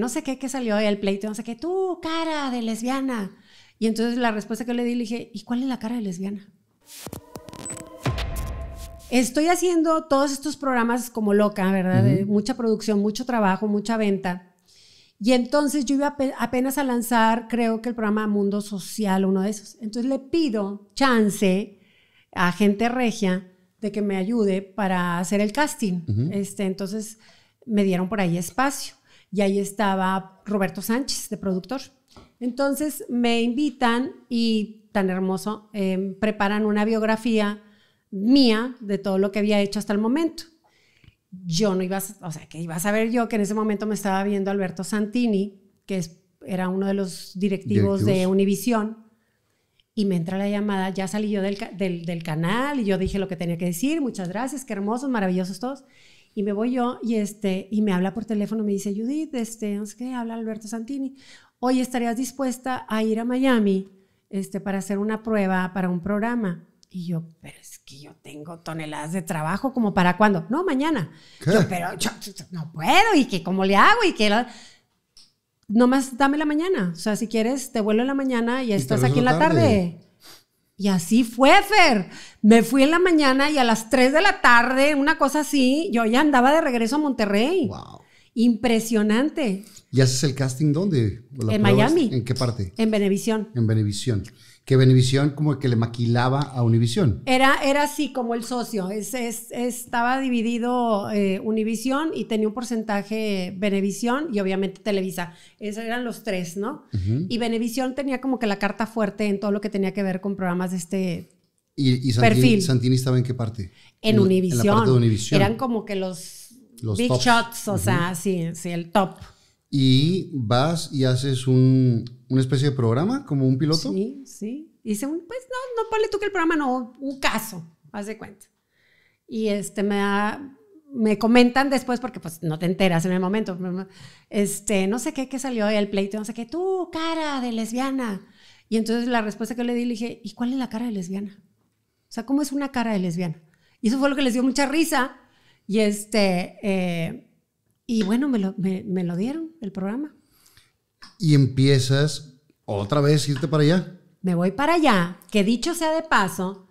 no sé qué, que salió ahí el pleito, no sé qué, tú, cara de lesbiana. Y entonces la respuesta que le di, le dije, ¿y cuál es la cara de lesbiana? Estoy haciendo todos estos programas como loca, ¿verdad? mucha producción, mucho trabajo, mucha venta. Y entonces yo iba apenas a lanzar, creo que el programa Mundo Social, uno de esos. Entonces le pido chance a gente regia de que me ayude para hacer el casting. este, entonces me dieron por ahí espacio y ahí estaba Roberto Sánchez de productor. Entonces me invitan y tan hermoso, em, preparan una biografía mía de todo lo que había hecho hasta el momento. Yo no iba o sea, que iba a saber yo que en ese momento me estaba viendo Alberto Santini, que era uno de los directivos, de Univisión, y me entra la llamada, ya salí yo del, del, canal y yo dije lo que tenía que decir, muchas gracias, qué hermosos, maravillosos todos. Y me voy yo y, este, y me habla por teléfono, me dice, Judith, este, no sé qué, habla Alberto Santini. hoy ¿estarías dispuesta a ir a Miami este, para hacer una prueba para un programa? Y yo, pero es que yo tengo toneladas de trabajo, ¿como para cuándo? No, mañana. Yo, pero no puedo, ¿y que cómo le hago? Y que... no Nomás dame la mañana. O sea, si quieres, te vuelvo en la mañana y, estás aquí en la tarde. Y así fue, Fer. Me fui en la mañana y a las 3 de la tarde, una cosa así, yo ya andaba de regreso a Monterrey. Wow. Impresionante. ¿Y haces el casting dónde? en Miami. ¿En qué parte? En Venevisión. En Venevisión que Benevisión como que le maquilaba a Univisión. Era, era así como el socio, estaba dividido eh, Univisión y tenía un porcentaje Benevisión y obviamente Televisa. Esos eran los tres, ¿no? Y Benevisión tenía como que la carta fuerte en todo lo que tenía que ver con programas de este ¿Y, y Santini, estaba en qué parte? En, en Univisión. Eran como que los, big shots, o sea, sí, sí, el top y vas y haces un, una especie de programa, como un piloto. Sí, sí. Y dice, pues no, no ponle tú que el programa, no, un caso, haz de cuenta. Y este me da, me comentan después porque pues no te enteras en el momento. Este, no sé qué, qué salió el pleito, no sé qué, tú, cara de lesbiana. Y entonces la respuesta que le di, le dije, ¿y cuál es la cara de lesbiana? O sea, ¿cómo es una cara de lesbiana? Y eso fue lo que les dio mucha risa. Y este, eh, y bueno, me lo, dieron, el programa. Y empiezas otra vez irte para allá. Me voy para allá, que dicho sea de paso,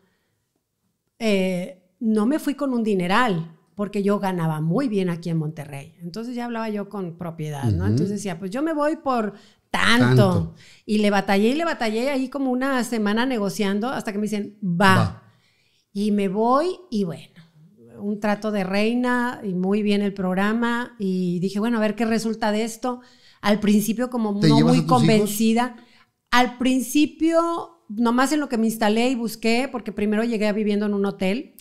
eh, no me fui con un dineral, porque yo ganaba muy bien aquí en Monterrey. Entonces ya hablaba yo con propiedad, ¿no? Entonces decía, pues yo me voy por tanto. Y le batallé y le batallé ahí como una semana negociando hasta que me dicen, va. Y me voy y bueno, un trato de reina y muy bien el programa y dije, bueno, a ver qué resulta de esto. Al principio como muy convencida. Al principio, nomás en lo que me instalé y busqué, porque primero llegué viviendo en un hotel.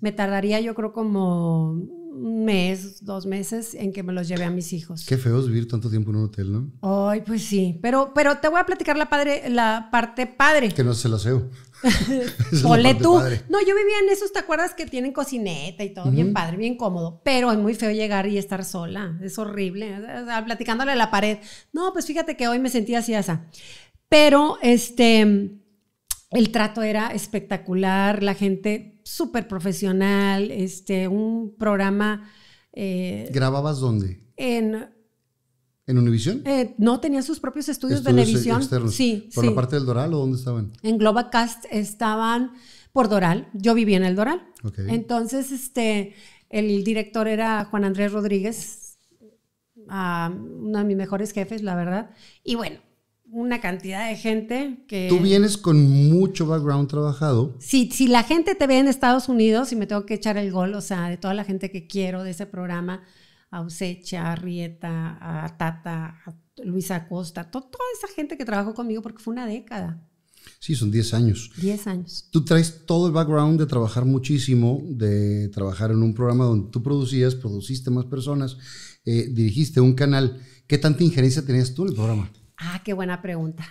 Me tardaría yo creo como un mes, dos meses en que me los llevé a mis hijos. Qué feo vivir tanto tiempo en un hotel, ¿no? Ay, pues sí. Pero, pero te voy a platicar la, padre, la parte padre. Que no se lo sé. Ole No, yo vivía en esos, ¿te acuerdas que tienen cocineta y todo? Bien padre, bien cómodo. Pero es muy feo llegar y estar sola. Es horrible. platicándole a la pared. No, pues fíjate que hoy me sentía así, asa. Pero este. El trato era espectacular, la gente súper profesional, este, un programa. Eh, ¿Grababas dónde? En, ¿En Univisión? Eh, no, tenía sus propios estudios, de Univisión. Sí. ¿Por la parte del Doral o dónde estaban? En Globacast estaban por Doral. Yo vivía en el Doral. Entonces, este, el director era Juan Andrés Rodríguez, ah, uno de mis mejores jefes, la verdad. Y bueno, una cantidad de gente que... Tú vienes con mucho background trabajado. Si, si la gente te ve en Estados Unidos y me tengo que echar el gol, o sea, de toda la gente que quiero de ese programa, a Usecha, a Rieta, a Tata, a Luisa Acosta, toda esa gente que trabajó conmigo porque fue una década. Sí, son 10 años. 10 años. Tú traes todo el background de trabajar muchísimo, de trabajar en un programa donde tú producías, produciste más personas, eh, dirigiste un canal. ¿Qué tanta injerencia tenías tú en el programa? Ah, qué buena pregunta.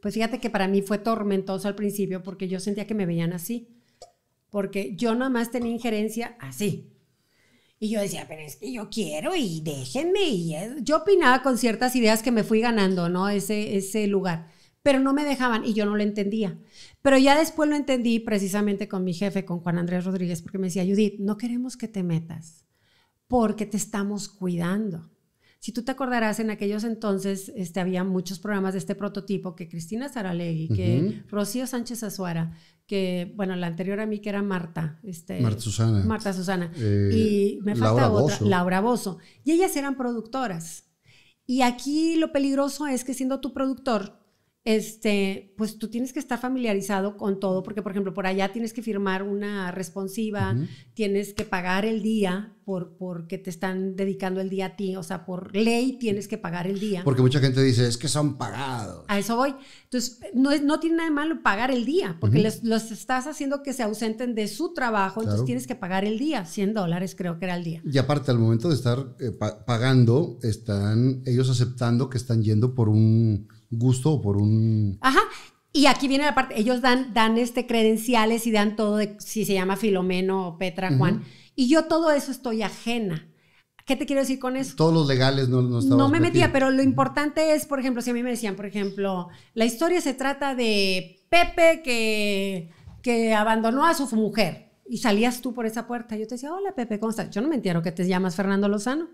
Pues fíjate que para mí fue tormentoso al principio porque yo sentía que me veían así. Porque yo nada más tenía injerencia así. Y yo decía, pero es que yo quiero y déjenme. Y eh, yo opinaba con ciertas ideas que me fui ganando, ¿no? Ese, ese lugar. Pero no me dejaban y yo no lo entendía. Pero ya después lo entendí precisamente con mi jefe, con Juan Andrés Rodríguez, porque me decía, Judith, no queremos que te metas porque te estamos cuidando. Si tú te acordarás, en aquellos entonces este, había muchos programas de este prototipo que Cristina Saralegui, que Rocío Sánchez Azuara, que, bueno, la anterior a mí que era Marta. Este, Marta Susana. Marta Susana. Eh, y me falta otra, Laura Bozo. Y ellas eran productoras. Y aquí lo peligroso es que siendo tu productor, este, pues tú tienes que estar familiarizado con todo, porque por ejemplo, por allá tienes que firmar una responsiva, tienes que pagar el día por porque te están dedicando el día a ti, o sea, por ley tienes que pagar el día. Porque mucha gente dice, es que son pagados. A eso voy. Entonces, no, es, no tiene nada de malo pagar el día, porque les, los estás haciendo que se ausenten de su trabajo, entonces tienes que pagar el día, 100 dólares creo que era el día. Y aparte, al momento de estar eh, pagando, están ellos aceptando que están yendo por un gusto por un... Ajá. Y aquí viene la parte, ellos dan, dan este credenciales y dan todo si se llama Filomeno, Petra, Juan. Y yo todo eso estoy ajena. ¿Qué te quiero decir con eso? Todos los legales no No, no me metía, pero lo importante es, por ejemplo, si a mí me decían, por ejemplo, la historia se trata de Pepe que, que abandonó a su mujer y salías tú por esa puerta. Yo te decía, hola Pepe, ¿cómo estás? Yo no me que te llamas Fernando Lozano,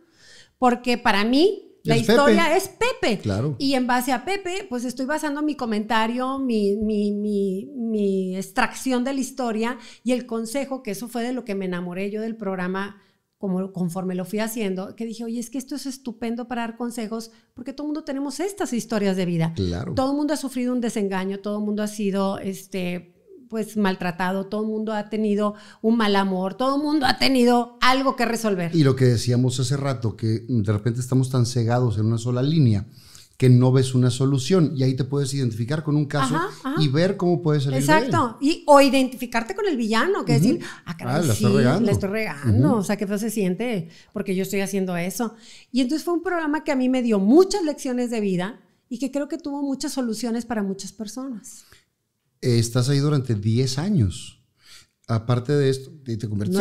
porque para mí la historia es Pepe. Claro. Y en base a Pepe, pues estoy basando mi comentario, mi, mi, extracción de la historia y el consejo, que eso fue de lo que me enamoré yo del programa como conforme lo fui haciendo, que dije, oye, es que esto es estupendo para dar consejos, porque todo el mundo tenemos estas historias de vida. Claro. Todo el mundo ha sufrido un desengaño, todo el mundo ha sido este, pues maltratado, todo el mundo ha tenido un mal amor, todo el mundo ha tenido algo que resolver. Y lo que decíamos hace rato, que de repente estamos tan cegados en una sola línea que no ves una solución y ahí te puedes identificar con un caso y ver cómo puedes salir Exacto, y o identificarte con el villano, que decir, ah, ah estoy regando, estoy regando. o sea, que se siente porque yo estoy haciendo eso. Y entonces fue un programa que a mí me dio muchas lecciones de vida y que creo que tuvo muchas soluciones para muchas personas estás ahí durante 10 años. Aparte de esto, te conviertes,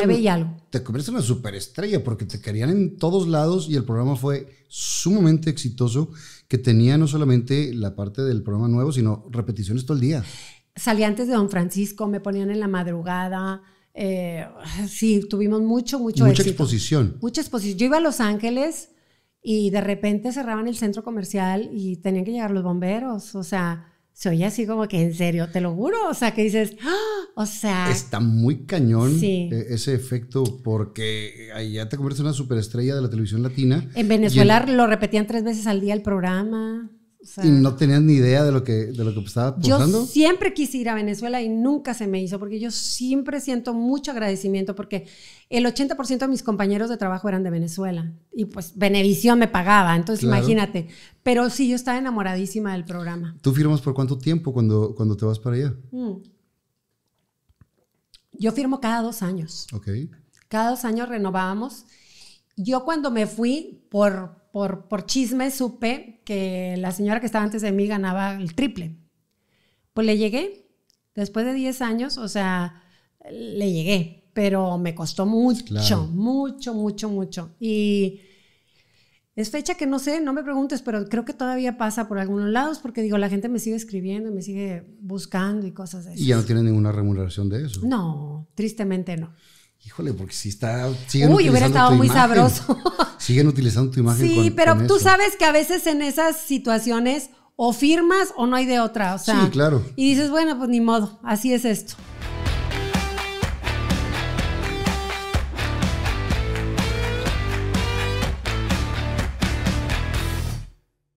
te conviertes en una superestrella porque te querían en todos lados y el programa fue sumamente exitoso que tenía no solamente la parte del programa nuevo, sino repeticiones todo el día. Salí antes de Don Francisco, me ponían en la madrugada. Eh, sí, tuvimos mucho, mucho Mucha exposición. Mucha exposición. Yo iba a Los Ángeles y de repente cerraban el centro comercial y tenían que llegar los bomberos. O sea, soy así como que en serio, te lo juro. O sea, que dices, ¡Ah! o sea. Está muy cañón eh, ese efecto porque eh, ya te conviertes en una superestrella de la televisión latina. En Venezuela lo repetían tres veces al día el programa y no tenías ni idea de lo que, lo que estaba pasando. Yo siempre quise ir a Venezuela y nunca se me hizo, porque yo siempre siento mucho agradecimiento, porque el 80% de mis compañeros de trabajo eran de Venezuela. Y pues Benevisión me pagaba, entonces imagínate. Pero sí, yo estaba enamoradísima del programa. ¿Tú firmas por cuánto tiempo cuando, cuando te vas para allá? Mm. Yo firmo cada dos años. Ok. Cada dos años renovábamos. Yo cuando me fui por por, chisme supe que la señora que estaba antes de mí ganaba el triple. Pues le llegué, después de 10 años, o sea, le llegué, pero me costó mucho, mucho, mucho, mucho. Y es fecha que no sé, no me preguntes, pero creo que todavía pasa por algunos lados porque digo, la gente me sigue escribiendo y me sigue buscando y cosas así. ¿Y ya no tiene ninguna remuneración de eso? No, tristemente no. Híjole, porque si está. Siguen Uy, hubiera estado muy sabroso. siguen utilizando tu imagen. Sí, pero tú sabes que a veces en esas situaciones o firmas o no hay de otra. O sea, sí, claro. Y dices, bueno, pues ni modo, así es esto.